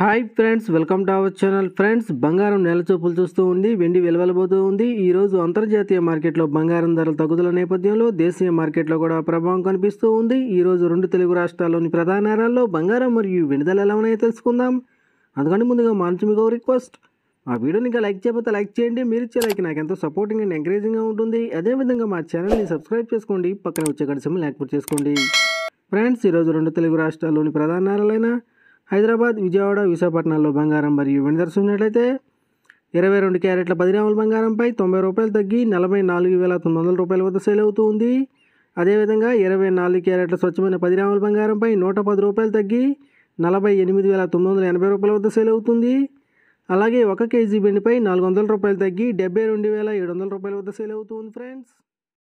hi friends welcome to our channel friends బంగారం నెల చూపులు చూస్తూ ఉంది వెండి వెలువలబోతూ ఉంది ఈరోజు అంతర్జాతీయ మార్కెట్లో బంగారం ధరలు తగ్గుదల నేపథ్యంలో దేశీయ మార్కెట్లో కూడా ప్రభావం కనిపిస్తూ ఉంది ఈరోజు రెండు తెలుగు రాష్ట్రాల్లోని ప్రధాన నేరాల్లో బంగారం మరియు వెండి ఎలా ఉన్నాయో తెలుసుకుందాం అందుకని ముందుగా మంచి మీకు రిక్వెస్ట్ మా వీడియోని ఇంకా లైక్ చేయకపోతే లైక్ చేయండి మీరు ఇచ్చే లైక్ నాకు ఎంతో సపోర్టింగ్ అండ్ ఎంకరేజింగ్గా ఉంటుంది అదేవిధంగా మా ఛానల్ని సబ్స్క్రైబ్ చేసుకోండి పక్కన వచ్చే గడిసమ్మ లేకపోతే చేసుకోండి ఫ్రెండ్స్ ఈరోజు రెండు తెలుగు రాష్ట్రాల్లోని ప్రధాన నగరాలైన హైదరాబాద్ విజయవాడ విశాఖపట్నంలో బంగారం మరియు వెండి చూసినట్లయితే ఇరవై రెండు క్యారెట్ల పది గ్రాముల బంగారంపై తొంభై రూపాయలు తగ్గి నలభై నాలుగు వేల తొమ్మిది వందల రూపాయల వద్ద సేల్ అవుతూ ఉంది అదేవిధంగా ఇరవై నాలుగు క్యారెట్ల స్వచ్ఛమైన పది గ్రాముల బంగారంపై నూట పది రూపాయలు తగ్గి నలభై ఎనిమిది వేల తొమ్మిది వందల ఎనభై రూపాయల వద్ద సేల్ అవుతుంది అలాగే ఒక కేజీ బెండిపై నాలుగు వందల రూపాయలు తగ్గి డెబ్బై రెండు వేల ఏడు వందల రూపాయల వద్ద సేల్ అవుతుంది ఫ్రెండ్స్